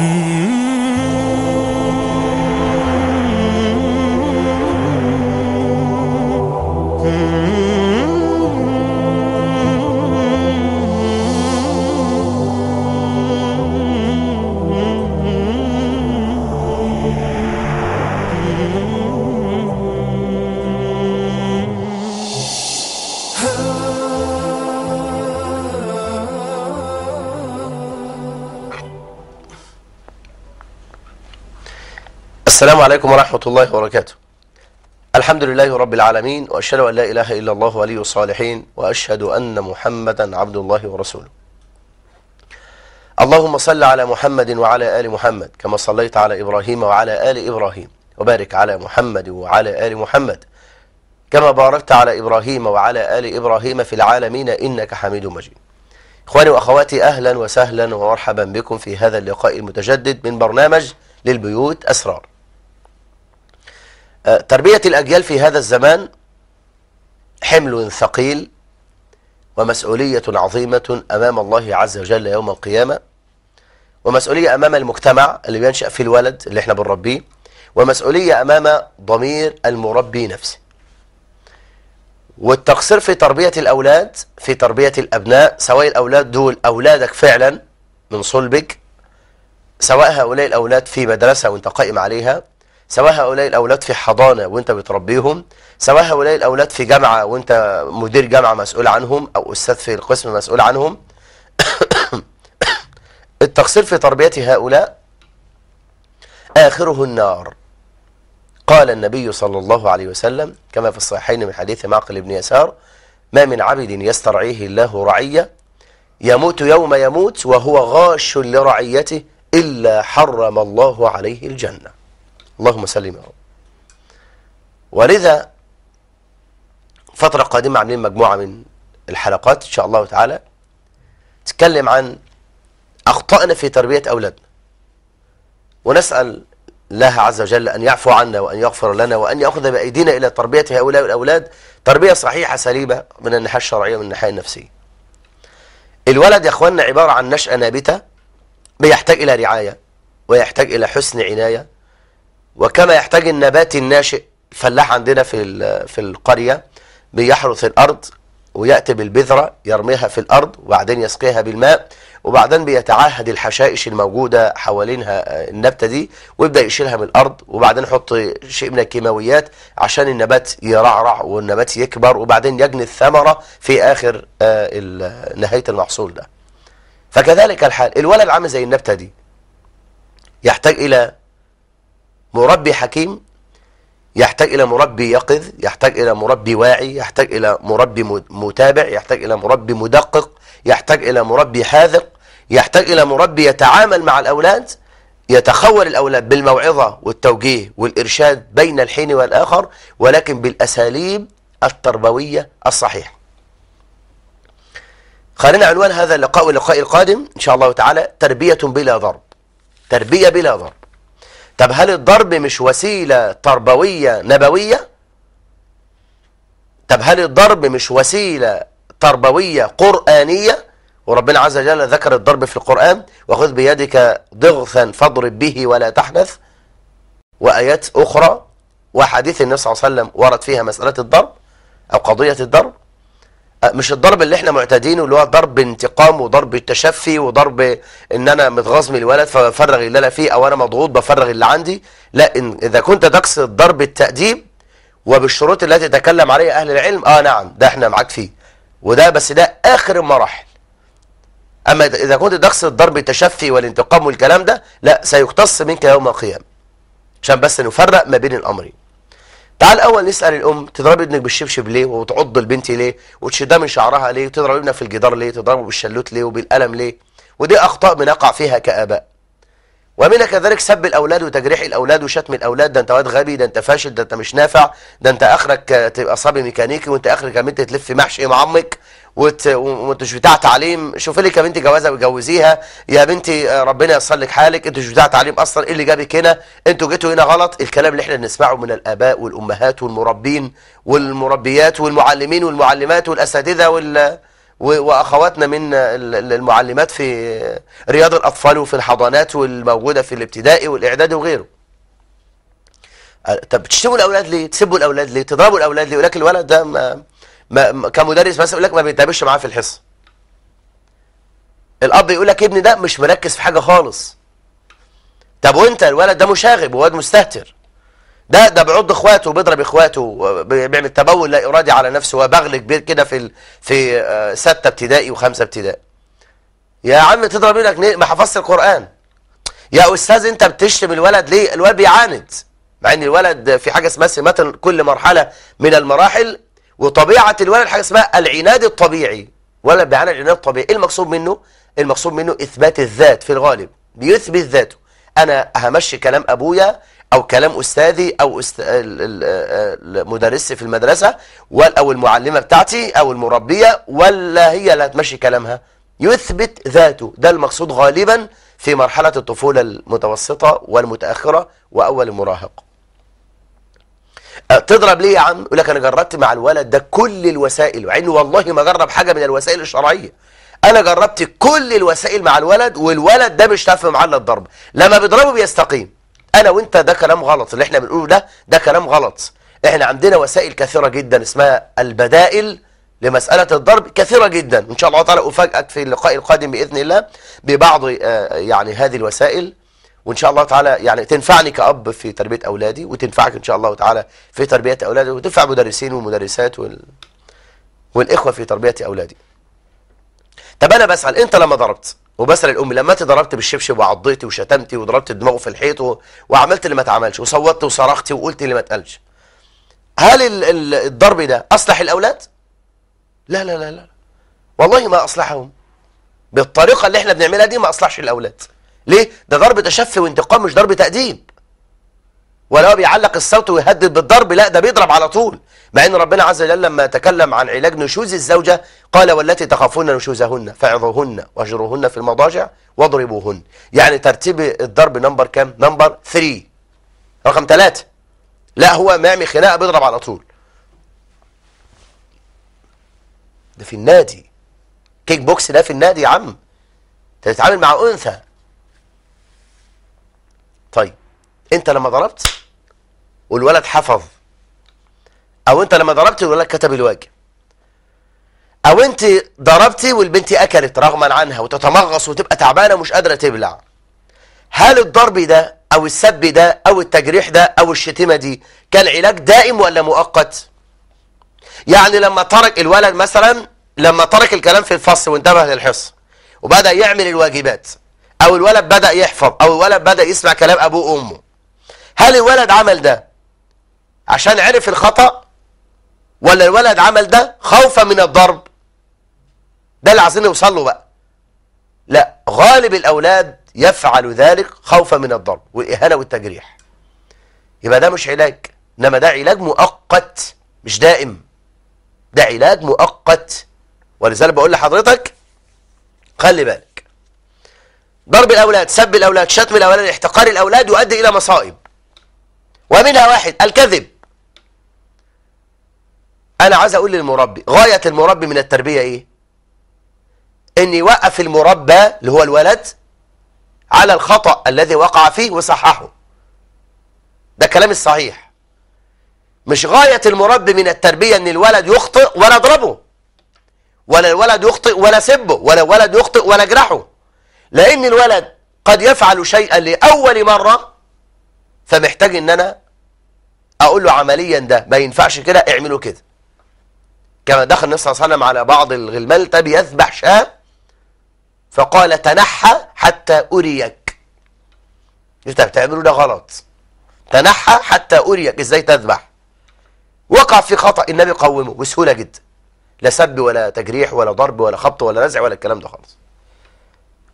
Mm-hmm. السلام عليكم ورحمة الله وبركاته الحمد لله رب العالمين وأشهد أن لا إله إلا الله ولي الصالحين وأشهد أن محمدا عبد الله ورسوله اللهم صل على محمد وعلى آل محمد كما صليت على إبراهيم وعلى آل إبراهيم وبارك على محمد وعلى آل محمد كما باركت على إبراهيم وعلى آل إبراهيم في العالمين إنك حميد مجيد إخواني وأخواتي أهلا وسهلا ومرحبا بكم في هذا اللقاء المتجدد من برنامج للبيوت أسرار آه، تربية الأجيال في هذا الزمان حمل ثقيل ومسؤولية عظيمة أمام الله عز وجل يوم القيامة ومسؤولية أمام المجتمع اللي بينشأ فيه الولد اللي احنا بنربيه ومسؤولية أمام ضمير المربي نفسه والتقصير في تربية الأولاد في تربية الأبناء سواء الأولاد دول أولادك فعلا من صلبك سواء هؤلاء الأولاد في مدرسة وانت قائم عليها سواء هؤلاء الأولاد في حضانة وأنت بتربيهم سواء هؤلاء الأولاد في جامعة وأنت مدير جامعة مسؤول عنهم أو أستاذ في القسم مسؤول عنهم التقصير في تربية هؤلاء آخره النار قال النبي صلى الله عليه وسلم كما في الصحيحين من حديث معقل بن يسار ما من عبد يسترعيه الله رعية يموت يوم يموت وهو غاش لرعيته إلا حرم الله عليه الجنة اللهم سلم يا رب ولذا فترة قادمة عاملين مجموعة من الحلقات إن شاء الله تعالى تتكلم عن أخطأنا في تربية أولادنا ونسأل الله عز وجل أن يعفو عنا وأن يغفر لنا وأن يأخذ بأيدينا إلى تربية هؤلاء الأولاد تربية صحيحة سليمة من الناحية الشرعية ومن الناحية النفسية الولد يا أخواننا عبارة عن نشأة نابتة بيحتاج إلى رعاية ويحتاج إلى حسن عناية وكما يحتاج النبات الناشئ الفلاح عندنا في في القرية بيحرث الأرض ويأتي بالبذرة يرميها في الأرض وبعدين يسقيها بالماء وبعدين بيتعهد الحشائش الموجودة حوالينها آه، النبتة دي ويبدأ يشيلها من الأرض وبعدين يحط شيء من الكيماويات عشان النبات يرعرع والنبات يكبر وبعدين يجني الثمرة في آخر آه، نهاية المحصول ده فكذلك الحال الولد عامل زي النبتة دي يحتاج إلى مربي حكيم يحتاج إلى مربي يقظ يحتاج إلى مربي واعي يحتاج إلى مربي متابع يحتاج إلى مربي مدقق يحتاج إلى مربي حاذق يحتاج إلى مربي يتعامل مع الأولاد يتخول الأولاد بالموعظة والتوجيه والإرشاد بين الحين والآخر ولكن بالأساليب التربوية الصحيحة خلينا عنوان هذا اللقاء واللقاء القادم إن شاء الله تعالى تربية بلا ضرب تربية بلا ضرب طب هل الضرب مش وسيلة تربوية نبوية طب هل الضرب مش وسيلة تربوية قرآنية وربنا عز وجل ذكر الضرب في القرآن وخذ بيدك ضغثا فاضرب به ولا تحنث وآيات أخرى وحديث النبي صلى الله عليه وسلم ورد فيها مسألة الضرب أو قضية الضرب أه، مش الضرب اللي احنا معتادينه اللي هو ضرب انتقام وضرب تشفي وضرب ان انا متغاظ من الولد فبفرغ اللي انا فيه او انا مضغوط بفرغ اللي عندي لا إن اذا كنت تقصد ضرب التاديب وبالشروط التي تكلم عليها اهل العلم اه نعم ده احنا معاك فيه وده بس ده اخر المراحل اما اذا كنت تقصد ضرب التشفي والانتقام والكلام ده لا سيقتص منك يوم القيامه عشان بس نفرق ما بين الامرين تعال اول نسال الام تضرب ابنك بالشبشب ليه وتعض البنت ليه وتشدها من شعرها ليه وتضرب ابنك في الجدار ليه تضربه بالشلوت ليه وبالقلم ليه ودي اخطاء بنقع فيها كاباء ومنها كذلك سب الاولاد وتجريح الاولاد وشتم الاولاد ده انت واد غبي ده انت فاشل ده انت مش نافع ده انت اخرك آه، تبقى صبي ميكانيكي وانت اخرك يا بنت تلف محشي مع امك وانت مش بتاع تعليم شوفي لك يا بنتي جوازه وجوزيها يا بنتي ربنا ييسر لك حالك انت مش بتاع تعليم اصلا ايه اللي جابك هنا انتوا جيتوا هنا غلط الكلام اللي احنا بنسمعه من الاباء والامهات والمربين والمربيات والمعلمين والمعلمات والاساتذه وال واخواتنا من المعلمات في رياض الاطفال وفي الحضانات والموجوده في الابتدائي والاعدادي وغيره آه، طب بتشتموا الاولاد ليه تسبوا الاولاد ليه تضربوا الاولاد ليه ولكن الولد ده ما ما كمدرس مثلا يقول لك ما بيتعبش معاه في الحصه الاب يقول لك ابني ده مش مركز في حاجه خالص طب وانت الولد ده مشاغب وواد مستهتر ده ده بيعض اخواته وبيضرب اخواته بيعمل تبول لا ارادي على نفسه وبغل كبير كده في في آه، سته ابتدائي وخمسه ابتدائي يا عم تضرب لك ما حفظت القران يا استاذ انت بتشتم الولد ليه الولد بيعاند مع ان الولد في حاجه اسمها سمات كل مرحله من المراحل وطبيعة الولد حاجة اسمها العناد الطبيعي ولا بمعنى العناد الطبيعي ايه المقصود منه المقصود منه إثبات الذات في الغالب بيثبت ذاته أنا همشي كلام أبويا أو كلام أستاذي أو أست... المدرس في المدرسة أو المعلمة بتاعتي أو المربية ولا هي اللي هتمشي كلامها يثبت ذاته ده المقصود غالبا في مرحلة الطفولة المتوسطة والمتأخرة وأول المراهقة أه، تضرب ليه يا عم يقول لك انا جربت مع الولد ده كل الوسائل مع والله ما جرب حاجه من الوسائل الشرعيه انا جربت كل الوسائل مع الولد والولد ده مش تافه معانا الضرب لما بيضربه بيستقيم انا وانت ده كلام غلط اللي احنا بنقوله ده ده كلام غلط احنا عندنا وسائل كثيره جدا اسمها البدائل لمسألة الضرب كثيرة جدا وإن شاء الله تعالى أفاجئك في اللقاء القادم بإذن الله ببعض آه، يعني هذه الوسائل وان شاء الله تعالى يعني تنفعني كاب في تربيه اولادي وتنفعك ان شاء الله تعالى في تربيه اولادي وتنفع المدرسين والمدرسات وال... والاخوه في تربيه اولادي طب انا بسال انت لما ضربت وبسال الام لما انت ضربت بالشبشب وعضيتي وشتمتي وضربت دماغه في الحيط و... وعملت اللي ما تعملش وصوتت وصرختي وقلت اللي ما اتقالش هل ال... ال... الضرب ده اصلح الاولاد لا لا لا لا والله ما اصلحهم بالطريقه اللي احنا بنعملها دي ما اصلحش الاولاد ليه ده ضرب تشفي وانتقام مش ضرب تأديب ولا هو بيعلق الصوت ويهدد بالضرب لا ده بيضرب على طول مع ان ربنا عز وجل لما تكلم عن علاج نشوز الزوجة قال والتي تخافون نشوزهن فعظوهن واجروهن في المضاجع واضربوهن يعني ترتيب الضرب نمبر كام نمبر 3 رقم 3 لا هو ما يعمل خناقه بيضرب على طول ده في النادي كيك بوكس ده في النادي يا عم انت بتتعامل مع انثى طيب انت لما ضربت والولد حفظ او انت لما ضربت والولد كتب الواجب او انت ضربتي والبنت اكلت رغما عنها وتتمغص وتبقى تعبانه ومش قادره تبلع هل الضرب ده او السب ده او التجريح ده او الشتيمه دي كان علاج دائم ولا مؤقت يعني لما ترك الولد مثلا لما ترك الكلام في الفصل وانتبه للحصه وبدا يعمل الواجبات او الولد بدأ يحفظ او الولد بدأ يسمع كلام ابوه وامه هل الولد عمل ده عشان عرف الخطأ ولا الولد عمل ده خوفا من الضرب ده اللي عايزين نوصل له بقى لا غالب الاولاد يفعل ذلك خوفا من الضرب والاهانه والتجريح يبقى ده مش علاج انما ده علاج مؤقت مش دائم ده علاج مؤقت ولذلك بقول لحضرتك خلي بالك ضرب الأولاد سب الأولاد شتم الأولاد احتقار الأولاد يؤدي إلى مصائب ومنها واحد الكذب أنا عايز أقول للمربي غاية المربي من التربية إيه إن يوقف المربى اللي هو الولد على الخطأ الذي وقع فيه وصححه ده كلام الصحيح مش غاية المربي من التربية إن الولد يخطئ ولا أضربه ولا الولد يخطئ ولا سبه ولا الولد يخطئ ولا اجرحه لأن الولد قد يفعل شيئا لأول مرة فمحتاج ان انا اقول له عمليا ده ما ينفعش كده اعمله كده كما دخل النبي صلى الله عليه وسلم على بعض الغلمان تبي يذبح شاة فقال تنحى حتى اريك انت إيه بتعمله ده غلط تنحى حتى اريك ازاي تذبح وقع في خطأ النبي قومه بسهولة جدا لا سب ولا تجريح ولا ضرب ولا خبط ولا نزع ولا الكلام ده خالص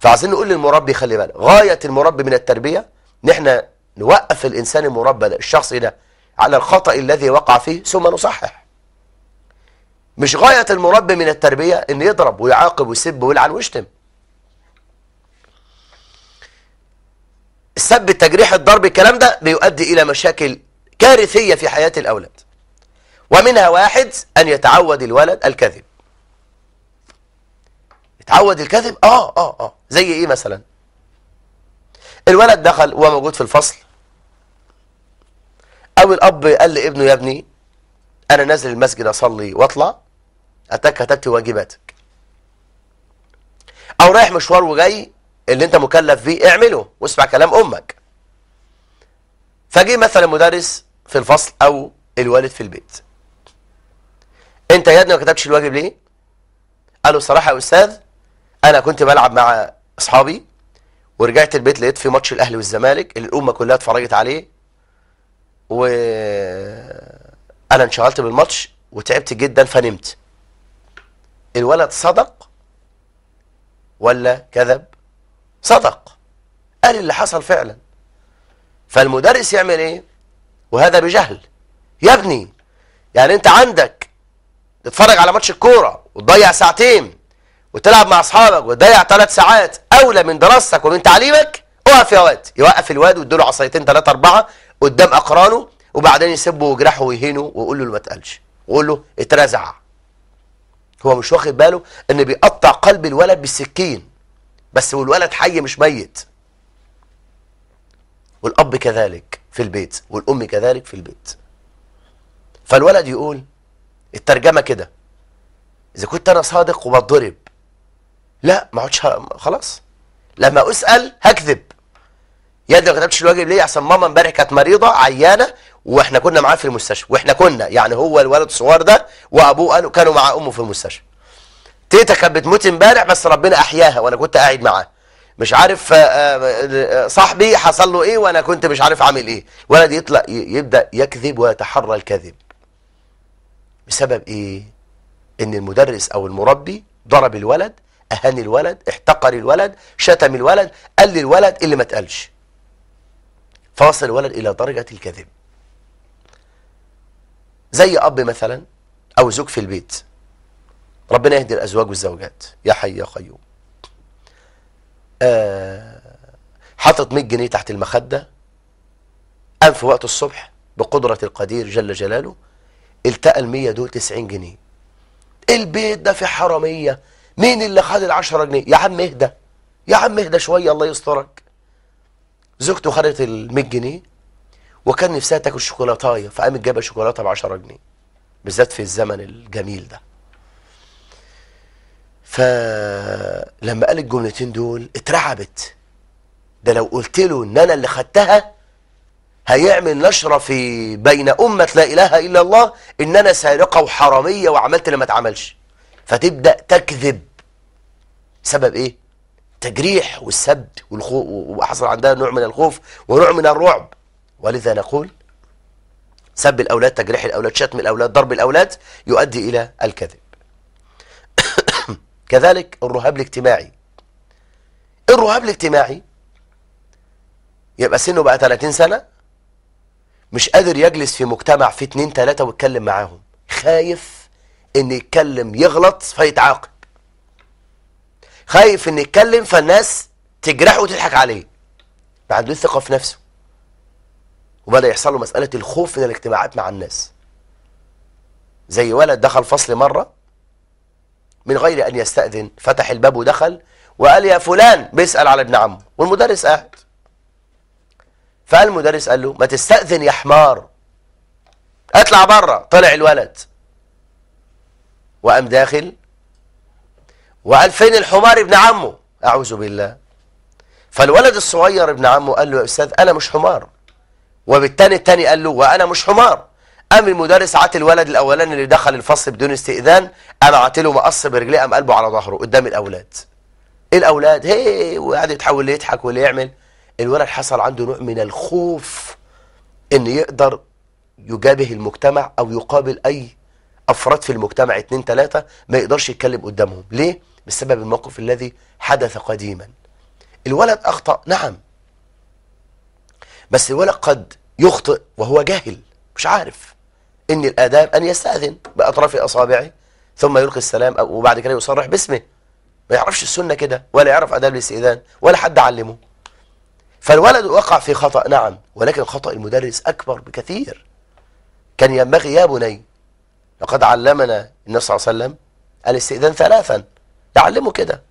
فعايزين نقول للمربي خلي بالك غاية المربي من التربية ان احنا نوقف الانسان المربى ده الشخص ده على الخطأ الذي وقع فيه ثم نصحح مش غاية المربي من التربية ان يضرب ويعاقب ويسب ويلعن ويشتم السب التجريح الضرب الكلام ده بيؤدي الى مشاكل كارثية في حياة الاولاد ومنها واحد ان يتعود الولد الكذب اتعود الكذب اه اه اه زي ايه مثلا الولد دخل وهو موجود في الفصل او الاب قال لابنه يا ابني انا نازل المسجد اصلي واطلع اتاك كتبت واجباتك او رايح مشوار وجاي اللي انت مكلف بيه اعمله واسمع كلام امك فجه مثلا مدرس في الفصل او الوالد في البيت انت يا ابني ما كتبتش الواجب ليه قال له يا استاذ انا كنت بلعب مع اصحابي ورجعت البيت لقيت في ماتش الاهلي والزمالك اللي الامه كلها اتفرجت عليه و انا انشغلت بالماتش وتعبت جدا فنمت الولد صدق ولا كذب صدق قال اللي حصل فعلا فالمدرس يعمل ايه وهذا بجهل يا ابني يعني انت عندك تتفرج على ماتش الكوره وتضيع ساعتين وتلعب مع اصحابك وتضيع ثلاث ساعات اولى من دراستك ومن تعليمك اقف يا واد يوقف الواد واديله عصايتين ثلاثه اربعه قدام اقرانه وبعدين يسبه ويجرحه ويهينه ويقول له ما تقلش ويقول له اترزع هو مش واخد باله ان بيقطع قلب الولد بالسكين بس والولد حي مش ميت والاب كذلك في البيت والام كذلك في البيت فالولد يقول الترجمه كده اذا كنت انا صادق وبضرب لا ما اقعدش خلاص لما اسال هكذب يا ده ما كتبتش الواجب ليه عشان ماما امبارح كانت مريضه عيانه واحنا كنا معاه في المستشفى واحنا كنا يعني هو الولد الصغير ده وابوه قالوا كانوا مع امه في المستشفى تيتا كانت بتموت امبارح بس ربنا احياها وانا كنت قاعد معاه مش عارف آه، آه، آه، صاحبي حصل له ايه وانا كنت مش عارف عامل ايه ولد يطلع يبدا يكذب ويتحرى الكذب بسبب ايه ان المدرس او المربي ضرب الولد اهان الولد احتقر الولد شتم الولد قال للولد اللي ما اتقالش فوصل الولد الى درجه الكذب زي اب مثلا او زوج في البيت ربنا يهدي الازواج والزوجات يا حي يا قيوم آه حاطط 100 جنيه تحت المخده قام في وقت الصبح بقدره القدير جل جلاله التقى ال 100 دول 90 جنيه البيت ده في حراميه مين اللي خد العشرة جنيه يا عم اهدى يا عم اهدى شوية الله يسترك زوجته خدت ال 100 جنيه وكان نفسها تاكل شوكولاتايه فقامت جابها شوكولاته ب 10 جنيه بالذات في الزمن الجميل ده فلما قال الجملتين دول اترعبت ده لو قلت له ان انا اللي خدتها هيعمل نشرة في بين أمة لا إله إلا الله إن أنا سارقة وحرامية وعملت اللي ما اتعملش فتبدأ تكذب سبب ايه تجريح والسب وحصل عندها نوع من الخوف ونوع من الرعب ولذا نقول سب الأولاد تجريح الأولاد شتم الأولاد ضرب الأولاد يؤدي إلى الكذب كذلك الرهاب الاجتماعي الرهاب الاجتماعي يبقى سنه بقى 30 سنة مش قادر يجلس في مجتمع في اثنين ثلاثه ويتكلم معاهم خايف ان يتكلم يغلط فيتعاقب خايف ان يتكلم فالناس تجرحه وتضحك عليه ما عندوش ثقه في نفسه وبدا يحصل له مساله الخوف من الاجتماعات مع الناس زي ولد دخل فصل مره من غير ان يستاذن فتح الباب ودخل وقال يا فلان بيسال على ابن عمه والمدرس قاعد فالمدرس قال له ما تستاذن يا حمار اطلع بره طلع الولد وقام داخل وقال فين الحمار ابن عمه أعوذ بالله فالولد الصغير ابن عمه قال له يا أستاذ أنا مش حمار وبالتاني التاني قال له وأنا مش حمار قام المدرس عات الولد الأولاني اللي دخل الفصل بدون استئذان قام عاتله مقص برجليه قام قلبه على ظهره قدام الأولاد الأولاد هي وقعد يتحول يضحك واللي يعمل الولد حصل عنده نوع من الخوف إن يقدر يجابه المجتمع أو يقابل أي افراد في المجتمع اتنين تلاتة ما يقدرش يتكلم قدامهم ليه بسبب الموقف الذي حدث قديما الولد اخطا نعم بس الولد قد يخطئ وهو جاهل مش عارف ان الاداب ان يستاذن باطراف اصابعه ثم يلقي السلام وبعد كده يصرح باسمه ما يعرفش السنه كده ولا يعرف اداب الاستئذان ولا حد علمه فالولد وقع في خطا نعم ولكن خطا المدرس اكبر بكثير كان ينبغي يا بني لقد علمنا النبي صلى الله عليه وسلم الاستئذان ثلاثا يعلمه كده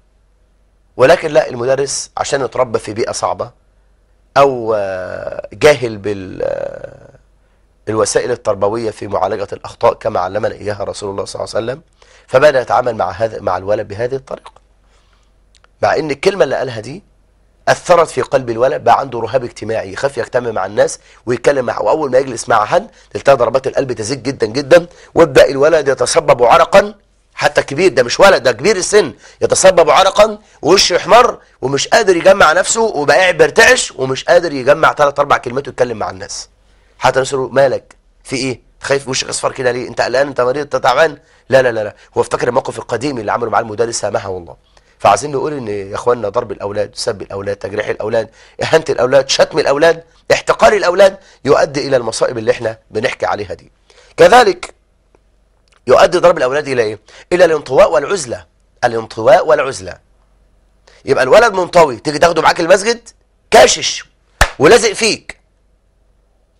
ولكن لا المدرس عشان اتربى في بيئة صعبة أو آه، جاهل آه، بالوسائل التربوية في معالجة الأخطاء كما علمنا إياها رسول الله صلى الله عليه وسلم فبدأ يتعامل مع هذا مع الولد بهذه الطريقة مع إن الكلمة اللي قالها دي اثرت في قلب الولد بقى عنده رهاب اجتماعي يخاف يجتمع مع الناس ويتكلم مع واول ما يجلس مع حد تلتها ضربات القلب تزيد جدا جدا ويبدا الولد يتسبب عرقا حتى كبير ده مش ولد ده كبير السن يتسبب عرقا ووشه يحمر ومش قادر يجمع نفسه وبقى قاعد بيرتعش ومش قادر يجمع ثلاث اربع كلمات ويتكلم مع الناس حتى الناس مالك في ايه خايف وشك اصفر كده ليه انت قلقان انت مريض انت تعبان لا لا لا لا هو افتكر الموقف القديم اللي عمله مع المدرس سامحه والله فعايزين نقول ان يا اخواننا ضرب الاولاد سب الاولاد تجريح الاولاد اهانه الاولاد شتم الاولاد احتقار الاولاد يؤدي الى المصائب اللي احنا بنحكي عليها دي كذلك يؤدي ضرب الاولاد الى ايه الى الانطواء والعزله الانطواء والعزله يبقى الولد منطوي تيجي تاخده معاك المسجد كاشش ولازق فيك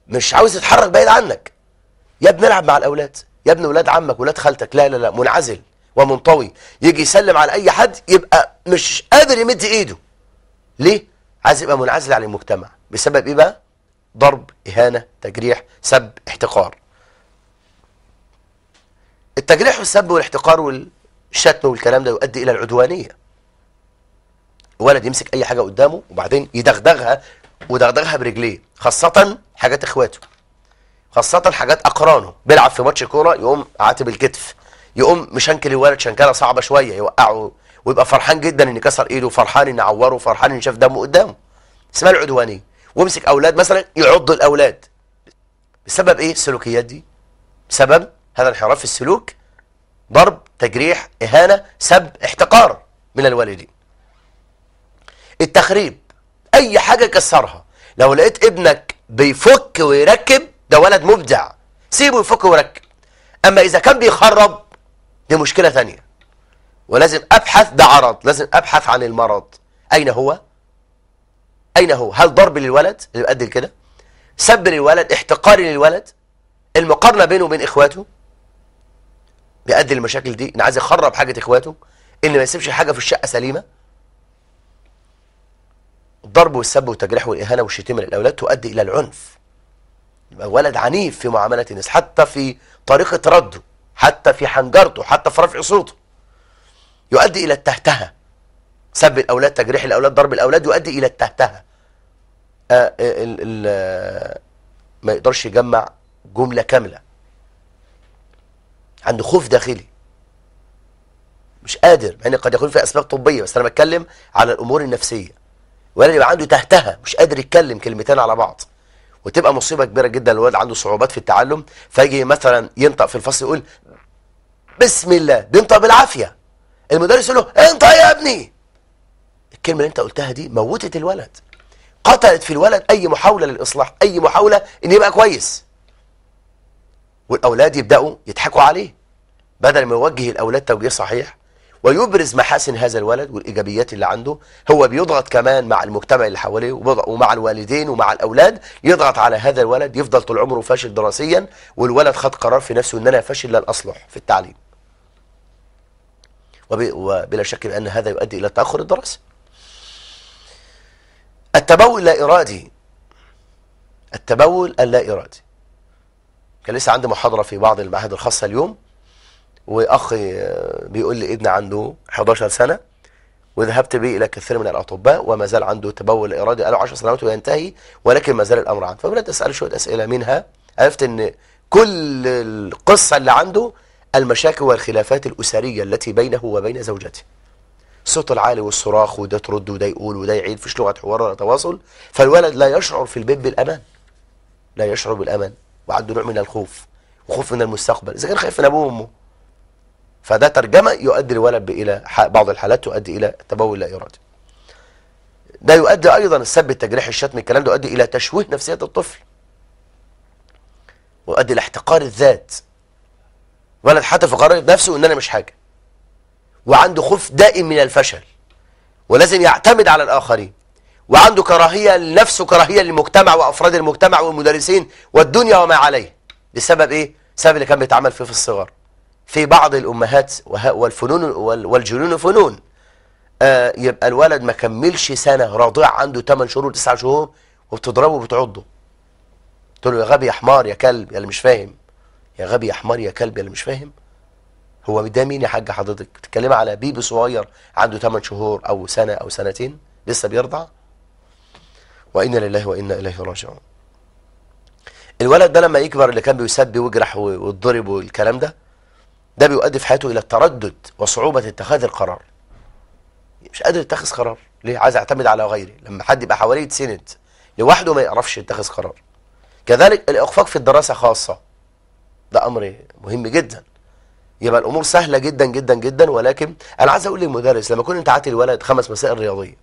مش عاوز يتحرك بعيد عنك يا ابني العب مع الاولاد يا ابني ولاد عمك ولاد خالتك لا لا لا منعزل ومنطوي يجي يسلم على اي حد يبقى مش قادر يمد ايده ليه عايز يبقى منعزل عن المجتمع بسبب ايه بقى ضرب اهانه تجريح سب احتقار التجريح والسب والاحتقار والشتم والكلام ده يؤدي الى العدوانيه ولد يمسك اي حاجه قدامه وبعدين يدغدغها ودغدغها برجليه خاصه حاجات اخواته خاصه حاجات اقرانه بيلعب في ماتش كوره يقوم عاتب الكتف يقوم مشنكل الولد شنكله صعبه شويه يوقعه ويبقى فرحان جدا ان كسر ايده فرحان ان عوره فرحان ان شاف دمه قدامه اسمها العدوانيه ويمسك اولاد مثلا يعض الاولاد بسبب ايه السلوكيات دي بسبب هذا الانحراف في السلوك ضرب تجريح اهانه سب احتقار من الوالدين التخريب اي حاجه كسرها لو لقيت ابنك بيفك ويركب ده ولد مبدع سيبه يفك ويركب اما اذا كان بيخرب دي مشكلة ثانية ولازم أبحث ده عرض لازم أبحث عن المرض أين هو أين هو هل ضرب للولد اللي بيؤدي كده سب للولد احتقار للولد المقارنة بينه وبين إخواته بيؤدي المشاكل دي إن عايز يخرب حاجة إخواته إن ما يسيبش حاجة في الشقة سليمة الضرب والسب والتجريح والإهانة والشتيمة للأولاد تؤدي إلى العنف يبقى ولد عنيف في معاملة الناس حتى في طريقة رده حتى في حنجرته حتى في رفع صوته يؤدي إلى التهتهة سب الأولاد تجريح الأولاد ضرب الأولاد يؤدي إلى التهتهة آه، آه، آه، ما يقدرش يجمع جملة كاملة عنده خوف داخلي مش قادر مع يعني قد يكون في أسباب طبية بس أنا بتكلم على الأمور النفسية ولا يبقى عنده تهتهة مش قادر يتكلم كلمتين على بعض وتبقى مصيبه كبيره جدا الولد عنده صعوبات في التعلم فيجي مثلا ينطق في الفصل يقول بسم الله بينطق بالعافيه المدرس يقول له انطق يا ابني الكلمه اللي انت قلتها دي موتت الولد قتلت في الولد اي محاوله للاصلاح اي محاوله ان يبقى كويس والاولاد يبداوا يضحكوا عليه بدل ما يوجه الاولاد توجيه صحيح ويبرز محاسن هذا الولد والإيجابيات اللي عنده هو بيضغط كمان مع المجتمع اللي حواليه ومع الوالدين ومع الأولاد يضغط على هذا الولد يفضل طول عمره فاشل دراسيا والولد خد قرار في نفسه أن أنا فاشل لن أصلح في التعليم وبلا شك بأن هذا يؤدي إلى تأخر الدراسة التبول لا إرادي التبول اللا إرادي كان لسه عندي محاضرة في بعض المعاهد الخاصة اليوم واخي بيقول لي ابني عنده 11 سنه وذهبت به الى كثير من الاطباء وما زال عنده تبول ارادي قالوا 10 سنوات وينتهي ولكن ما زال الامر عنده فبدات اسال شويه اسئله منها عرفت ان كل القصه اللي عنده المشاكل والخلافات الاسريه التي بينه وبين زوجته الصوت العالي والصراخ وده ترد وده يقول وده يعيد فيش لغه حوار ولا تواصل فالولد لا يشعر في البيت بالامان لا يشعر بالامان وعنده نوع من الخوف وخوف من المستقبل اذا كان خايف من ابوه وامه فده ترجمة يؤدي الولد إلى بعض الحالات تؤدي إلى تبول لا إرادي ده يؤدي أيضا السب التجريح الشتم الكلام ده يؤدي إلى تشويه نفسية الطفل ويؤدي إلى احتقار الذات ولد حتى في قرار نفسه إن أنا مش حاجة وعنده خوف دائم من الفشل ولازم يعتمد على الآخرين وعنده كراهية لنفسه كراهية للمجتمع وأفراد المجتمع والمدرسين والدنيا وما عليه بسبب إيه؟ بسبب اللي كان بيتعمل فيه في الصغر في بعض الأمهات والفنون والجنون فنون آه يبقى الولد ما كملش سنة رضيع عنده 8 شهور 9 شهور وبتضربه وبتعضه تقول له يا غبي يا حمار يا كلب يا اللي مش فاهم يا غبي يا حمار يا كلب يا اللي مش فاهم هو ده مين يا حاج حضرتك بتتكلم على بيبي صغير عنده 8 شهور أو سنة أو سنتين لسه بيرضع وإنا لله وإنا إليه راجعون الولد ده لما يكبر اللي كان بيسبي ويجرح ويضرب والكلام ده ده بيؤدي في حياته الى التردد وصعوبه اتخاذ القرار مش قادر يتخذ قرار ليه عايز اعتمد على غيري لما حد يبقى حواليه يتسند لوحده ما يعرفش يتخذ قرار كذلك الاخفاق في الدراسه خاصه ده امر مهم جدا يبقى الامور سهله جدا جدا جدا ولكن انا عايز اقول للمدرس لما كنت انت الولد خمس مسائل رياضيه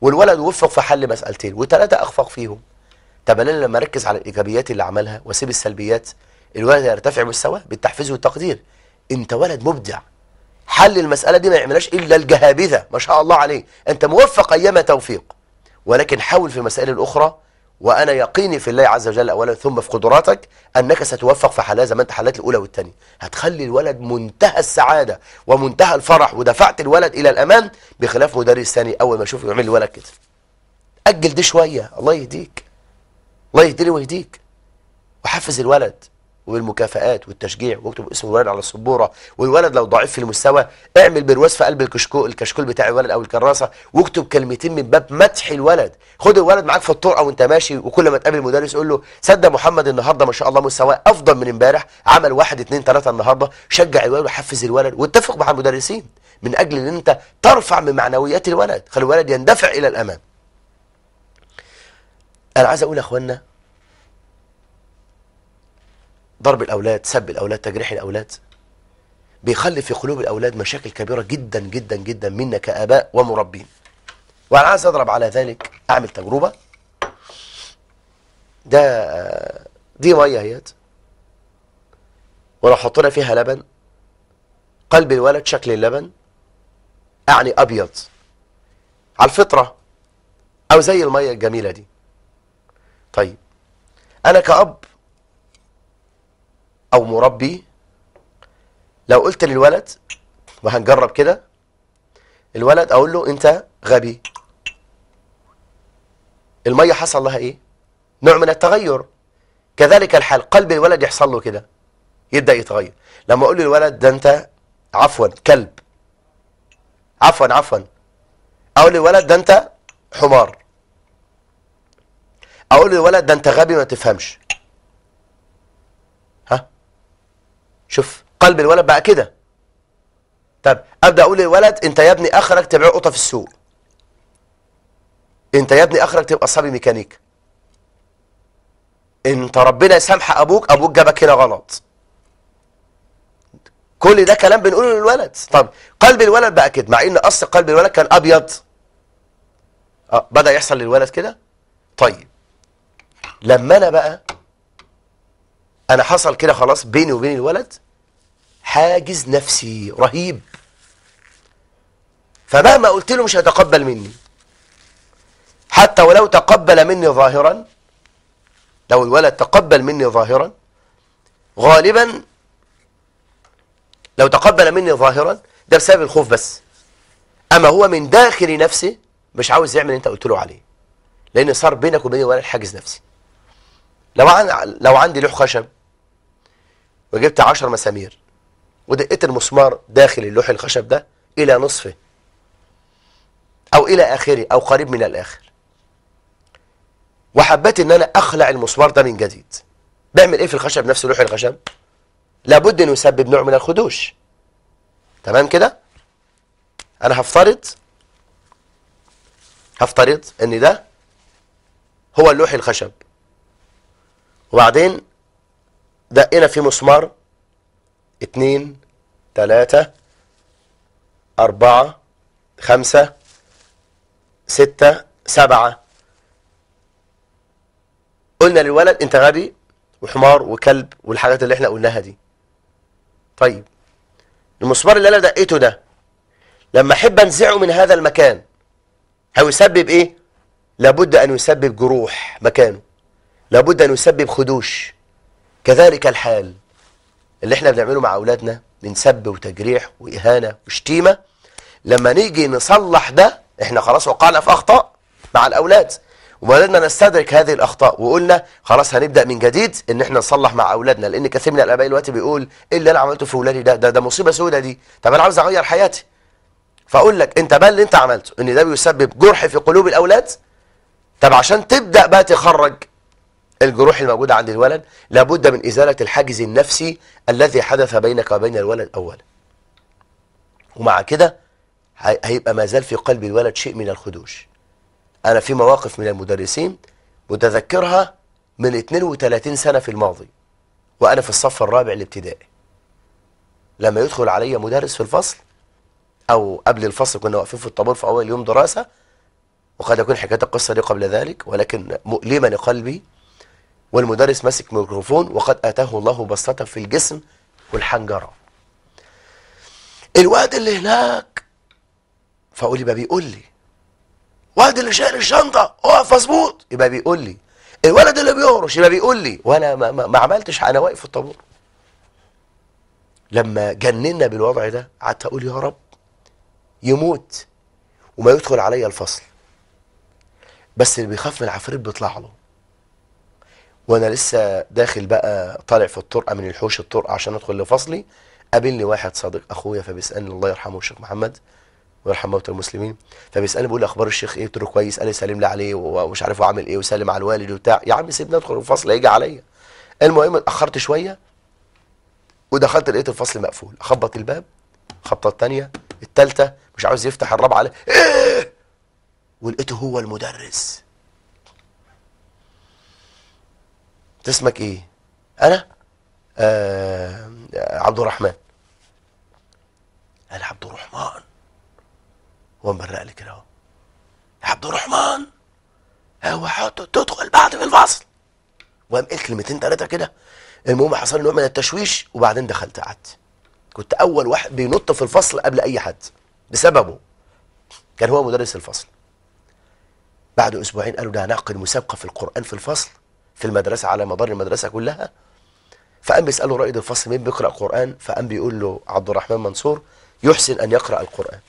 والولد وفق في حل مسالتين وثلاثه اخفق فيهم طب انا لما اركز على الايجابيات اللي عملها واسيب السلبيات الولد هيرتفع مستواه بالتحفيز والتقدير انت ولد مبدع حل المسألة دي ما يعملهاش إلا الجهابذة ما شاء الله عليه أنت موفق أيما توفيق ولكن حاول في المسائل الأخرى وأنا يقيني في الله عز وجل أولا ثم في قدراتك أنك ستوفق في حالها زي ما أنت حلت الأولى والثانية هتخلي الولد منتهى السعادة ومنتهى الفرح ودفعت الولد إلى الأمام بخلاف مدرس ثاني أول ما أشوفه يعمل الولد كده أجل دي شوية الله يهديك الله يهديني ويهديك وحفز الولد وبالمكافآت والتشجيع واكتب اسم الولد على السبوره والولد لو ضعيف في المستوى اعمل برواز في قلب الكشكول الكشكول بتاع الولد او الكراسه واكتب كلمتين من باب مدح الولد خد الولد معاك في الطرقه وانت ماشي وكل ما تقابل المدرس قول له صدق محمد النهارده ما شاء الله مستواه افضل من امبارح عمل واحد اتنين ثلاثه النهارده شجع الولد وحفز الولد واتفق مع المدرسين من اجل ان انت ترفع من معنويات الولد خلي الولد يندفع الى الامام انا عايز اقول يا اخوانا ضرب الأولاد سب الأولاد تجريح الأولاد بيخلي في قلوب الأولاد مشاكل كبيرة جدا جدا جدا منا كآباء ومربين وأنا عايز أضرب على ذلك أعمل تجربة ده دي مية اهي ولو حطينا فيها لبن قلب الولد شكل اللبن أعني أبيض على الفطرة أو زي المية الجميلة دي طيب أنا كأب او مربي لو قلت للولد وهنجرب كده الولد اقول له انت غبي الميه حصل لها ايه نوع من التغير كذلك الحال قلب الولد يحصل له كده يبدا يتغير لما اقول للولد ده انت عفوا كلب عفوا عفوا اقول للولد ده انت حمار اقول للولد ده انت غبي ما تفهمش شوف قلب الولد بقى كده طب ابدا اقول للولد انت يا ابني اخرك تبيع قطه في السوق انت يا ابني اخرك تبقى صبي ميكانيك انت ربنا يسامح ابوك ابوك جابك هنا غلط كل ده كلام بنقوله للولد طب قلب الولد بقى كده مع ان اصل قلب الولد كان ابيض اه بدا يحصل للولد كده طيب لما انا بقى انا حصل كده خلاص بيني وبين الولد حاجز نفسي رهيب فمهما قلت له مش هيتقبل مني حتى ولو تقبل مني ظاهرا لو الولد تقبل مني ظاهرا غالبا لو تقبل مني ظاهرا ده بسبب الخوف بس اما هو من داخل نفسه مش عاوز يعمل اللي انت قلت له عليه لان صار بينك وبين الولد حاجز نفسي لو لو عندي لوح خشب وجبت 10 مسامير ودقيت المسمار داخل اللوح الخشب ده إلى نصفه أو إلى آخره أو قريب من الآخر وحبيت إن أنا أخلع المسمار ده من جديد بعمل إيه في الخشب نفس لوح الخشب؟ لابد أنه يسبب نوع من الخدوش تمام كده؟ أنا هفترض هفترض إن ده هو اللوح الخشب وبعدين دقنا في مسمار اتنين تلاتة أربعة خمسة ستة سبعة قلنا للولد انت غبي وحمار وكلب والحاجات اللي احنا قلناها دي طيب المسمار اللي انا دقيته ده لما احب انزعه من هذا المكان هيسبب ايه لابد ان يسبب جروح مكانه لابد ان يسبب خدوش كذلك الحال اللي احنا بنعمله مع أولادنا من سب وتجريح وإهانة وشتيمة لما نيجي نصلح ده احنا خلاص وقعنا في أخطاء مع الأولاد وبدأنا نستدرك هذه الأخطاء وقلنا خلاص هنبدأ من جديد إن احنا نصلح مع أولادنا لأن كثير من الآباء دلوقتي بيقول إيه اللي أنا عملته في أولادي ده ده, ده مصيبة سودة دي طب أنا عاوز أغير حياتي فأقول لك أنت بقى اللي أنت عملته إن ده بيسبب جرح في قلوب الأولاد طب عشان تبدأ بقى تخرج الجروح الموجودة عند الولد لابد من إزالة الحاجز النفسي الذي حدث بينك وبين الولد أولا ومع كده هيبقى ما زال في قلب الولد شيء من الخدوش أنا في مواقف من المدرسين متذكرها من 32 سنة في الماضي وأنا في الصف الرابع الابتدائي لما يدخل علي مدرس في الفصل أو قبل الفصل كنا واقفين في الطابور في أول يوم دراسة وقد أكون حكاية القصة دي قبل ذلك ولكن مؤلمة لقلبي والمدرس ماسك ميكروفون وقد اتاه الله بسطه في الجسم والحنجره الواد اللي هناك فاقول يبقى بيقول لي الواد اللي شايل الشنطه اقف مظبوط يبقى بيقول لي الولد اللي بيهرش يبقى بيقول لي وانا ما, ما, ما عملتش انا واقف في الطابور لما جننا بالوضع ده قعدت اقول يا رب يموت وما يدخل عليا الفصل بس اللي بيخاف من العفريت بيطلع له وانا لسه داخل بقى طالع في الطرقه من الحوش الطرقه عشان ادخل لفصلي قابلني واحد صديق اخويا فبيسالني الله يرحمه الشيخ محمد ويرحم موتى المسلمين فبيسالني بيقول اخبار الشيخ ايه قلت له كويس قال لي سلم لي عليه ومش عارف هو عامل ايه وسلم على الوالد وبتاع يا عم سيبني ادخل الفصل هيجي عليا المهم اتاخرت شويه ودخلت لقيت الفصل مقفول اخبط الباب خبطه الثانيه الثالثه مش عاوز يفتح الرابعه عليه ايه ولقيته هو المدرس اسمك ايه انا آه عبد الرحمن قال عبد الرحمن هو مبرق لي كده اهو يا عبد الرحمن هو حاطط تدخل بعد في الفصل وقام قال كلمتين ثلاثه كده المهم حصل نوع من التشويش وبعدين دخلت قعدت كنت اول واحد بينط في الفصل قبل اي حد بسببه كان هو مدرس الفصل بعد اسبوعين قالوا ده هنعقد مسابقه في القران في الفصل في المدرسة على مدار المدرسة كلها فقام بيسأله رائد الفصل مين بيقرأ قرآن فقام بيقول له عبد الرحمن منصور يحسن أن يقرأ القرآن